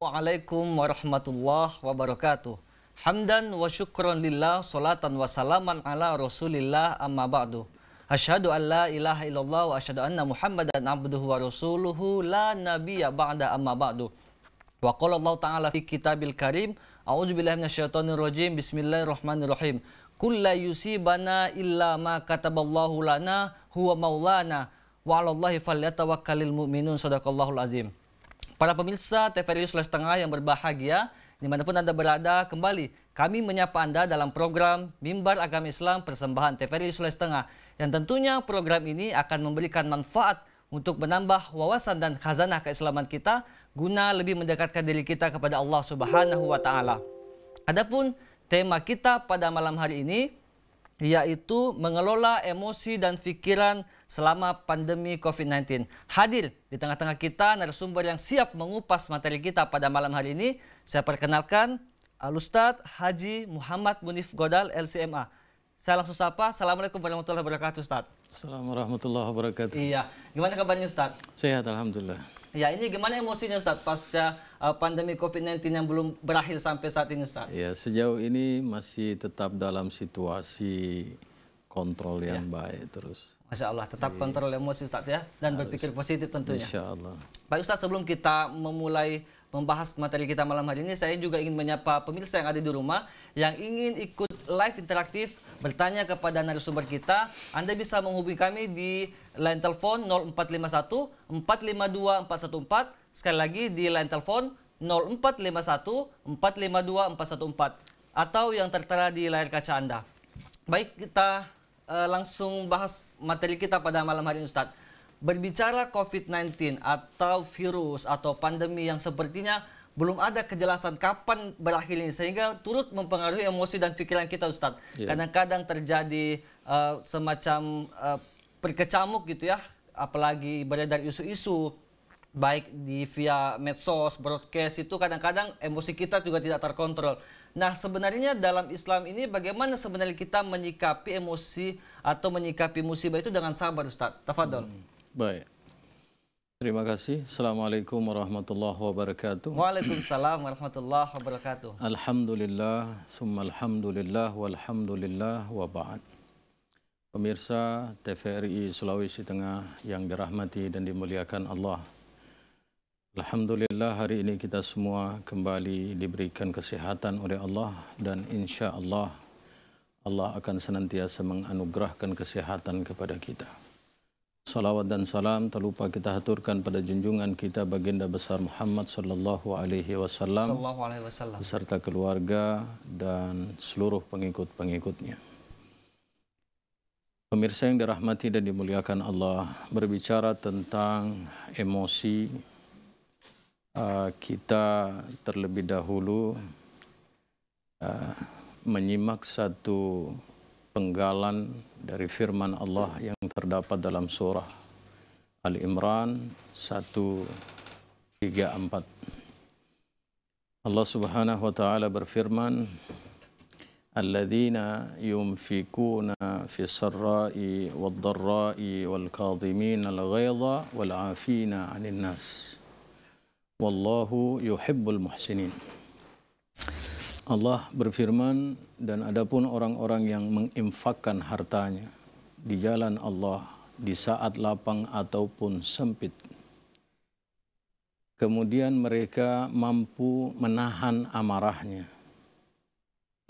Assalamualaikum warahmatullahi wabarakatuh. Hamdan wa syukran lillah, salatan wa salaman ala rasulillah amma ba'du. Asyhadu an la ilaha illallah wa asyhadu anna muhammadan abduhu wa rasuluhu la nabiyya ba'da amma ba'du. Wa qala Allah ta'ala fi kitabil karim, A'udzu billahi minasyaitonir rajim. Bismillahirrahmanirrahim. Kulla yusibana illa ma kataballahu lana huwa maulana wa 'alallahi falyatawakkalul mu'minun. Sadaqallahul azim. Para pemirsa TVRI Sulawesi Tengah yang berbahagia, dimanapun Anda berada, kembali kami menyapa Anda dalam program Mimbar Agama Islam Persembahan TVRI Sulawesi Tengah. Yang tentunya program ini akan memberikan manfaat untuk menambah wawasan dan khazanah keislaman kita guna lebih mendekatkan diri kita kepada Allah Subhanahu wa taala. Adapun tema kita pada malam hari ini yaitu mengelola emosi dan pikiran selama pandemi COVID-19. Hadir di tengah-tengah kita narasumber yang siap mengupas materi kita pada malam hari ini. Saya perkenalkan Alustad uh, Haji Muhammad Munif Godal LCMA. Saya langsung sapa. Assalamualaikum warahmatullahi wabarakatuh, Ustaz. Assalamualaikum warahmatullahi wabarakatuh. Iya. Gimana kabarnya, Ustaz? Sehat, Alhamdulillah. Ya ini gimana emosinya Ustaz pasca uh, pandemi COVID-19 yang belum berakhir sampai saat ini Ustaz? Ya sejauh ini masih tetap dalam situasi kontrol ya. yang ya. baik terus. Masya Allah, tetap iya. kontrol emosi Ustaz ya dan Harus. berpikir positif tentunya. Insya Allah. Pak Ustaz sebelum kita memulai membahas materi kita malam hari ini, saya juga ingin menyapa pemirsa yang ada di rumah yang ingin ikut live interaktif bertanya kepada narasumber kita. Anda bisa menghubungi kami di line telepon 0451 452 414. Sekali lagi di line telepon 0451 452 414 atau yang tertera di layar kaca Anda. Baik, kita uh, langsung bahas materi kita pada malam hari ini Ustadz berbicara COVID-19 atau virus atau pandemi yang sepertinya belum ada kejelasan kapan berakhir ini sehingga turut mempengaruhi emosi dan pikiran kita Ustadz. Yeah. Kadang-kadang terjadi uh, semacam uh, perkecamuk gitu ya, apalagi beredar isu-isu baik di via medsos, broadcast itu kadang-kadang emosi kita juga tidak terkontrol. Nah, sebenarnya dalam Islam ini bagaimana sebenarnya kita menyikapi emosi atau menyikapi musibah itu dengan sabar, Ustadz Tafadol. Hmm. Baik. Terima kasih. Assalamualaikum warahmatullahi wabarakatuh. Waalaikumsalam warahmatullahi wabarakatuh. Alhamdulillah, summa alhamdulillah, walhamdulillah, wa ba'ad. Pemirsa TVRI Sulawesi Tengah yang dirahmati dan dimuliakan Allah. Alhamdulillah hari ini kita semua kembali diberikan kesehatan oleh Allah dan insya Allah Allah akan senantiasa menganugerahkan kesehatan kepada Kita. Salawat dan salam terlupa kita haturkan pada junjungan kita baginda besar Muhammad sallallahu alaihi wasallam beserta keluarga dan seluruh pengikut-pengikutnya. Pemirsa yang dirahmati dan dimuliakan Allah, berbicara tentang emosi uh, kita terlebih dahulu uh, menyimak satu penggalan dari firman Allah yang terdapat dalam surah Al-Imran 134. Allah Subhanahu wa taala berfirman, "Alladzina yunfikuna fi sarra'i wad-dharra'i wal-kadhimin al-ghaidha wal-'afina 'anil nas." Wallahu yuhibbul muhsinin. Allah berfirman dan adapun orang-orang yang menginfakkan hartanya di jalan Allah di saat lapang ataupun sempit. Kemudian mereka mampu menahan amarahnya.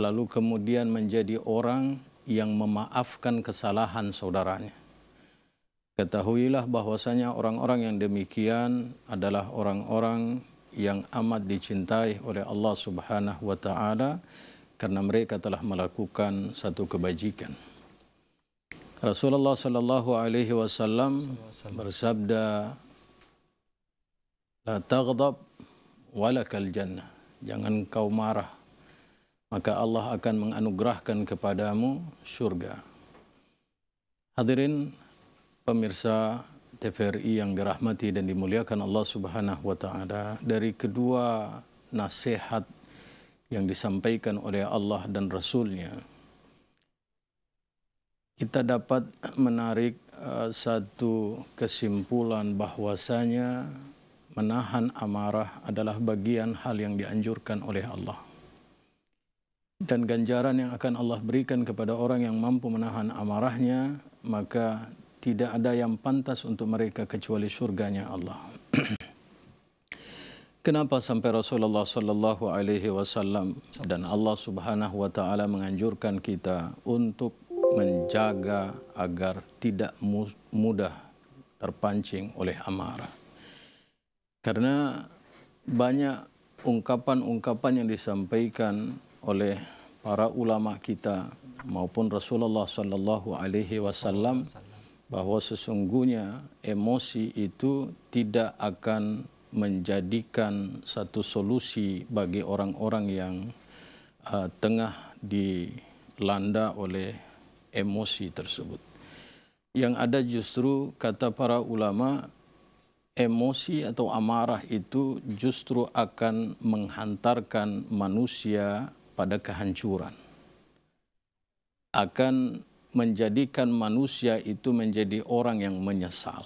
Lalu kemudian menjadi orang yang memaafkan kesalahan saudaranya. Ketahuilah bahwasanya orang-orang yang demikian adalah orang-orang yang amat dicintai oleh Allah Subhanahu wa taala karena mereka telah melakukan satu kebajikan. Rasulullah sallallahu alaihi wasallam bersabda La taghdab walakal jannah. Jangan kau marah maka Allah akan menganugerahkan kepadamu surga. Hadirin pemirsa TVRI yang dirahmati dan dimuliakan Allah Subhanahu wa taala, dari kedua nasihat yang disampaikan oleh Allah dan Rasulnya nya kita dapat menarik uh, satu kesimpulan bahwasanya menahan amarah adalah bagian hal yang dianjurkan oleh Allah. Dan ganjaran yang akan Allah berikan kepada orang yang mampu menahan amarahnya, maka tidak ada yang pantas untuk mereka kecuali surganya Allah. Kenapa sampai Rasulullah Sallallahu Alaihi Wasallam dan Allah Subhanahu Wa Taala menganjurkan kita untuk menjaga agar tidak mudah terpancing oleh amarah. Karena banyak ungkapan-ungkapan yang disampaikan oleh para ulama kita maupun Rasulullah saw Alaihi Wasallam bahwa sesungguhnya emosi itu tidak akan menjadikan satu solusi bagi orang-orang yang uh, tengah dilanda oleh emosi tersebut. Yang ada justru kata para ulama emosi atau amarah itu justru akan menghantarkan manusia pada kehancuran. Akan menjadikan manusia itu menjadi orang yang menyesal.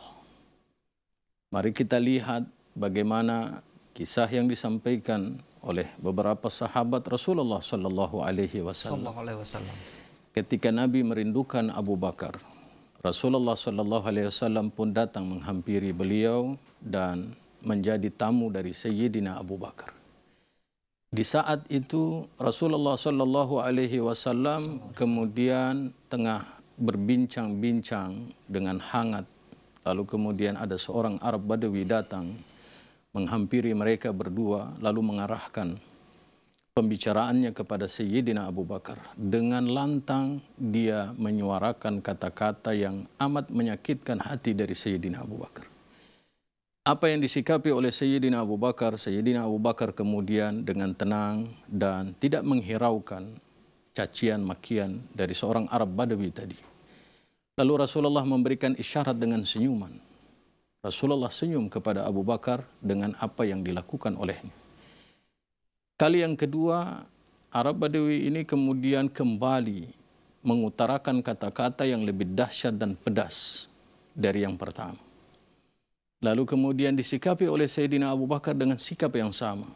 Mari kita lihat bagaimana kisah yang disampaikan oleh beberapa sahabat Rasulullah Sallallahu Alaihi Wasallam. ketika Nabi merindukan Abu Bakar, Rasulullah sallallahu alaihi wasallam pun datang menghampiri beliau dan menjadi tamu dari Sayyidina Abu Bakar. Di saat itu Rasulullah sallallahu alaihi wasallam kemudian tengah berbincang-bincang dengan hangat lalu kemudian ada seorang Arab Badawi datang menghampiri mereka berdua lalu mengarahkan pembicaraannya kepada Sayyidina Abu Bakar. Dengan lantang dia menyuarakan kata-kata yang amat menyakitkan hati dari Sayyidina Abu Bakar. Apa yang disikapi oleh Sayyidina Abu Bakar, Sayyidina Abu Bakar kemudian dengan tenang dan tidak menghiraukan cacian makian dari seorang Arab Badawi tadi. Lalu Rasulullah memberikan isyarat dengan senyuman. Rasulullah senyum kepada Abu Bakar dengan apa yang dilakukan olehnya. Kali yang kedua, Arab Badawi ini kemudian kembali mengutarakan kata-kata yang lebih dahsyat dan pedas dari yang pertama. Lalu kemudian disikapi oleh Sayyidina Abu Bakar dengan sikap yang sama.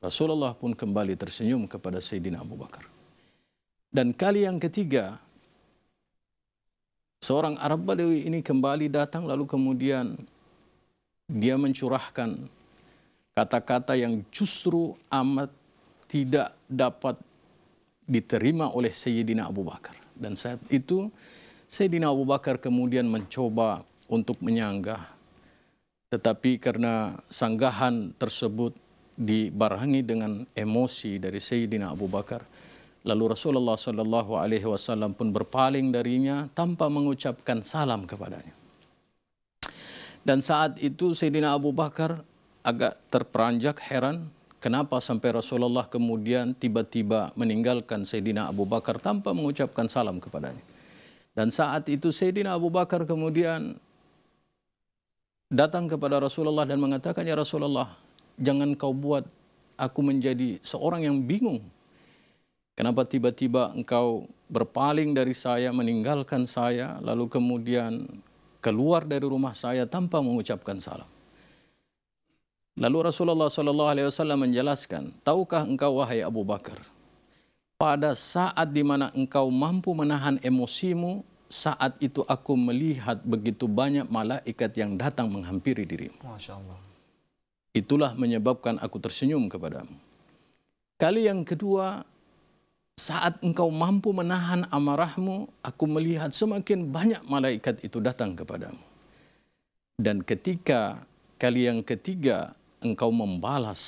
Rasulullah pun kembali tersenyum kepada Sayyidina Abu Bakar. Dan kali yang ketiga, seorang Arab Badawi ini kembali datang lalu kemudian dia mencurahkan kata-kata yang justru amat tidak dapat diterima oleh Sayyidina Abu Bakar. Dan saat itu Sayyidina Abu Bakar kemudian mencoba untuk menyanggah. Tetapi karena sanggahan tersebut dibarengi dengan emosi dari Sayyidina Abu Bakar, lalu Rasulullah Shallallahu Alaihi Wasallam pun berpaling darinya tanpa mengucapkan salam kepadanya. Dan saat itu Sayyidina Abu Bakar agak terperanjak heran kenapa sampai Rasulullah kemudian tiba-tiba meninggalkan Sayyidina Abu Bakar tanpa mengucapkan salam kepadanya. Dan saat itu Sayyidina Abu Bakar kemudian datang kepada Rasulullah dan mengatakan, Ya Rasulullah, jangan kau buat aku menjadi seorang yang bingung. Kenapa tiba-tiba engkau berpaling dari saya, meninggalkan saya, lalu kemudian keluar dari rumah saya tanpa mengucapkan salam. Lalu Rasulullah Shallallahu Alaihi Wasallam menjelaskan, tahukah engkau wahai Abu Bakar, pada saat dimana engkau mampu menahan emosimu, saat itu aku melihat begitu banyak malaikat yang datang menghampiri dirimu. Masya Allah. Itulah menyebabkan aku tersenyum kepadamu. Kali yang kedua, saat engkau mampu menahan amarahmu, aku melihat semakin banyak malaikat itu datang kepadamu. Dan ketika kali yang ketiga, engkau membalas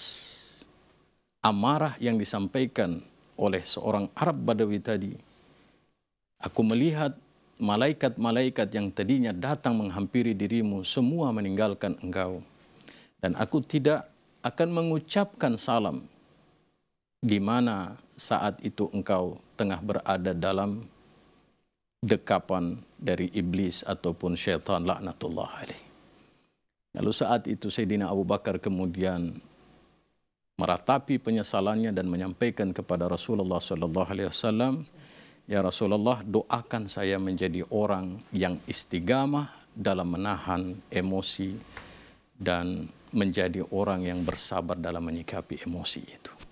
amarah yang disampaikan oleh seorang Arab Badawi tadi. Aku melihat malaikat-malaikat yang tadinya datang menghampiri dirimu semua meninggalkan engkau. Dan aku tidak akan mengucapkan salam di mana saat itu engkau tengah berada dalam dekapan dari iblis ataupun syaitan laknatullah alaihi. Lalu saat itu Sayyidina Abu Bakar kemudian meratapi penyesalannya dan menyampaikan kepada Rasulullah sallallahu alaihi wasallam, "Ya Rasulullah, doakan saya menjadi orang yang istigamah dalam menahan emosi dan menjadi orang yang bersabar dalam menyikapi emosi itu."